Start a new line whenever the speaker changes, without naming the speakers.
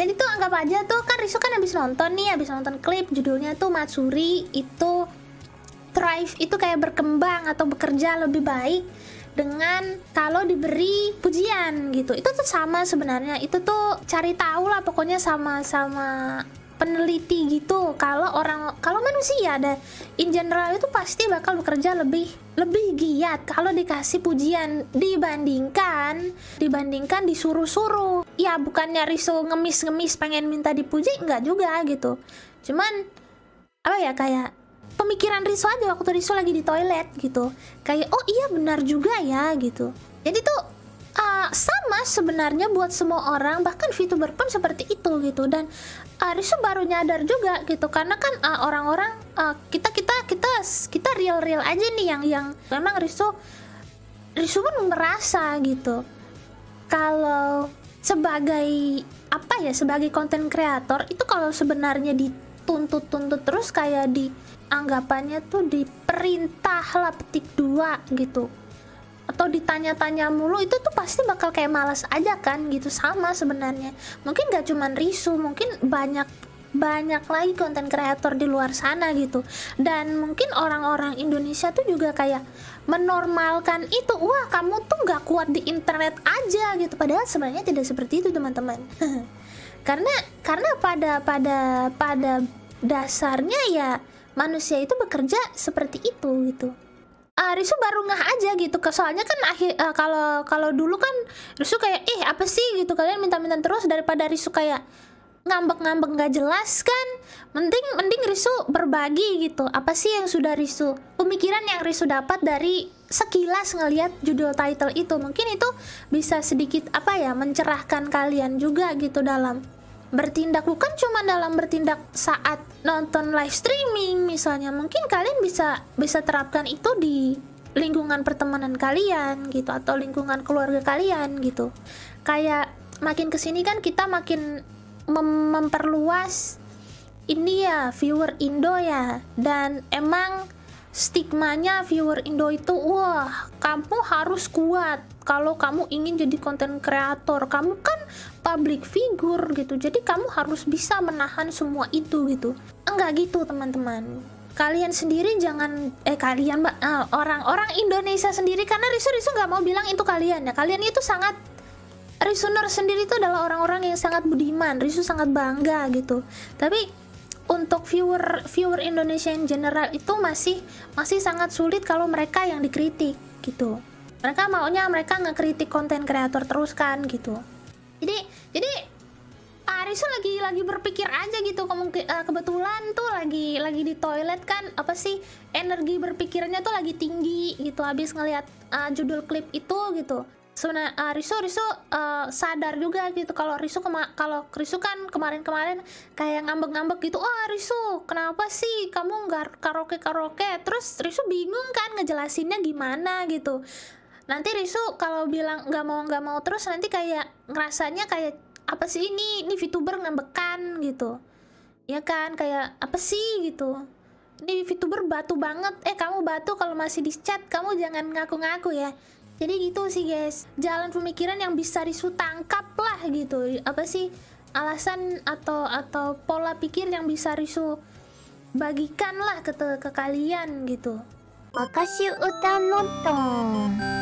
jadi tuh anggap aja tuh kan Risu kan habis nonton nih habis nonton klip judulnya tuh Matsuri itu thrive itu kayak berkembang atau bekerja lebih baik dengan kalau diberi pujian gitu itu tuh sama sebenarnya itu tuh cari tahu lah pokoknya sama-sama peneliti gitu kalau orang kalau manusia ada in general itu pasti bakal bekerja lebih lebih giat kalau dikasih pujian dibandingkan dibandingkan disuruh-suruh ya bukannya riso ngemis-ngemis pengen minta dipuji nggak juga gitu cuman apa ya kayak pemikiran Riso aja waktu Riso lagi di toilet gitu kayak oh iya benar juga ya gitu jadi tuh uh, sama sebenarnya buat semua orang bahkan VTuber pun seperti itu gitu dan uh, baru nyadar juga gitu karena kan eh, orang-orang uh, kita kita kita kita real real aja nih yang yang memang Risu Risu pun merasa gitu kalau sebagai apa ya sebagai konten kreator itu kalau sebenarnya dituntut-tuntut terus kayak di anggapannya tuh diperintah lah petik dua gitu atau ditanya-tanya mulu itu tuh pasti bakal kayak malas aja kan gitu sama sebenarnya mungkin gak cuman risu mungkin banyak banyak lagi konten kreator di luar sana gitu dan mungkin orang-orang Indonesia tuh juga kayak menormalkan itu wah kamu tuh nggak kuat di internet aja gitu padahal sebenarnya tidak seperti itu teman-teman karena karena pada pada pada dasarnya ya manusia itu bekerja seperti itu gitu Risu baru ngeh aja gitu soalnya kan akhir uh, eh, kalau kalau dulu kan Risu kayak ih eh, apa sih gitu kalian minta-minta terus daripada Risu kayak ngambek-ngambek nggak jelas kan mending mending Risu berbagi gitu apa sih yang sudah Risu pemikiran yang Risu dapat dari sekilas ngelihat judul title itu mungkin itu bisa sedikit apa ya mencerahkan kalian juga gitu dalam bertindak bukan cuma dalam bertindak saat nonton live streaming misalnya mungkin kalian bisa bisa terapkan itu di lingkungan pertemanan kalian gitu atau lingkungan keluarga kalian gitu kayak makin kesini kan kita makin mem memperluas ini ya viewer Indo ya dan emang stigmanya viewer Indo itu wah kamu harus kuat kalau kamu ingin jadi konten kreator kamu kan public figure gitu jadi kamu harus bisa menahan semua itu gitu enggak gitu teman-teman kalian sendiri jangan eh kalian eh, orang-orang orang -orang Indonesia sendiri karena Risu Risu nggak mau bilang itu kalian ya kalian itu sangat Risuner sendiri itu adalah orang-orang yang sangat budiman Risu sangat bangga gitu tapi untuk viewer viewer Indonesia in general itu masih masih sangat sulit kalau mereka yang dikritik gitu mereka maunya mereka ngekritik konten kreator terus kan gitu jadi jadi Aris lagi lagi berpikir aja gitu eh, kebetulan tuh lagi lagi di toilet kan apa sih energi berpikirnya tuh lagi tinggi gitu habis ngelihat uh, judul klip itu gitu sebenarnya uh, eh, Risu Risu uh, sadar juga gitu kalau Risu kalau Risu kan kemarin-kemarin kayak ngambek-ngambek gitu oh Risu kenapa sih kamu nggak karaoke karaoke terus Risu bingung kan ngejelasinnya gimana gitu nanti Risu kalau bilang nggak mau nggak mau terus nanti kayak ngerasanya kayak apa sih ini ini VTuber ngembekan gitu ya kan kayak apa sih gitu ini VTuber batu banget eh kamu batu kalau masih di chat kamu jangan ngaku-ngaku ya jadi gitu sih guys jalan pemikiran yang bisa Risu tangkap lah gitu apa sih alasan atau atau pola pikir yang bisa Risu bagikan lah ke, ke kalian gitu makasih udah nonton